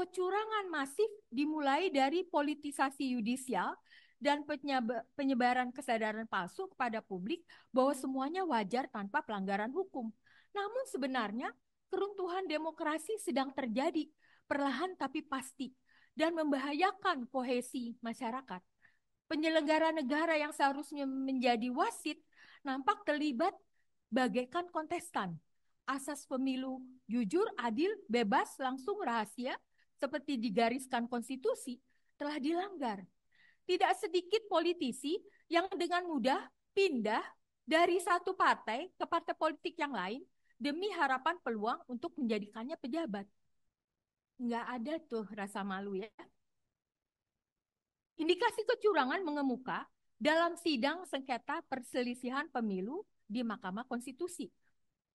kecurangan masif dimulai dari politisasi yudisial dan penyebaran kesadaran palsu kepada publik bahwa semuanya wajar tanpa pelanggaran hukum. Namun sebenarnya keruntuhan demokrasi sedang terjadi perlahan tapi pasti dan membahayakan kohesi masyarakat. Penyelenggara negara yang seharusnya menjadi wasit nampak terlibat bagaikan kontestan. Asas pemilu jujur, adil, bebas, langsung, rahasia seperti digariskan konstitusi telah dilanggar. Tidak sedikit politisi yang dengan mudah pindah dari satu partai ke partai politik yang lain demi harapan peluang untuk menjadikannya pejabat. Nggak ada tuh rasa malu ya. Indikasi kecurangan mengemuka dalam sidang sengketa perselisihan pemilu di Mahkamah Konstitusi.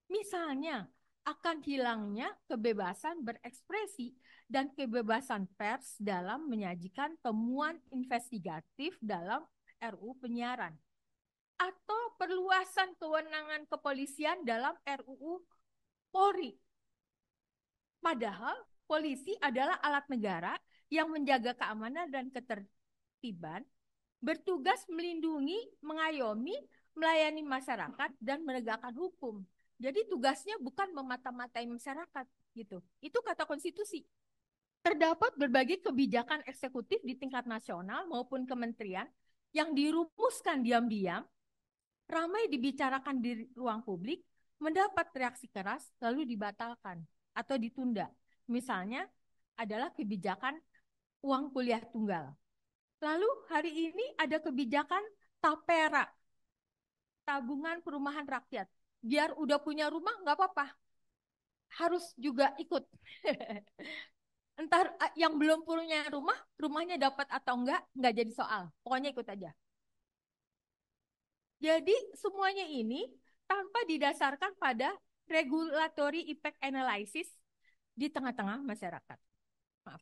Misalnya, akan hilangnya kebebasan berekspresi dan kebebasan pers dalam menyajikan temuan investigatif dalam RU penyiaran atau perluasan kewenangan kepolisian dalam RUU Polri. Padahal polisi adalah alat negara yang menjaga keamanan dan ketertiban, bertugas melindungi, mengayomi, melayani masyarakat dan menegakkan hukum. Jadi tugasnya bukan memata-matai masyarakat gitu. Itu kata konstitusi. Terdapat berbagai kebijakan eksekutif di tingkat nasional maupun kementerian yang dirumuskan diam-diam, ramai dibicarakan di ruang publik, mendapat reaksi keras lalu dibatalkan atau ditunda. Misalnya adalah kebijakan uang kuliah tunggal. Lalu hari ini ada kebijakan tapera, tabungan perumahan rakyat biar udah punya rumah nggak apa-apa. Harus juga ikut. Entar eh, yang belum punya rumah, rumahnya dapat atau enggak, nggak jadi soal. Pokoknya ikut aja. Jadi semuanya ini tanpa didasarkan pada regulatory impact analysis di tengah-tengah masyarakat. Maaf,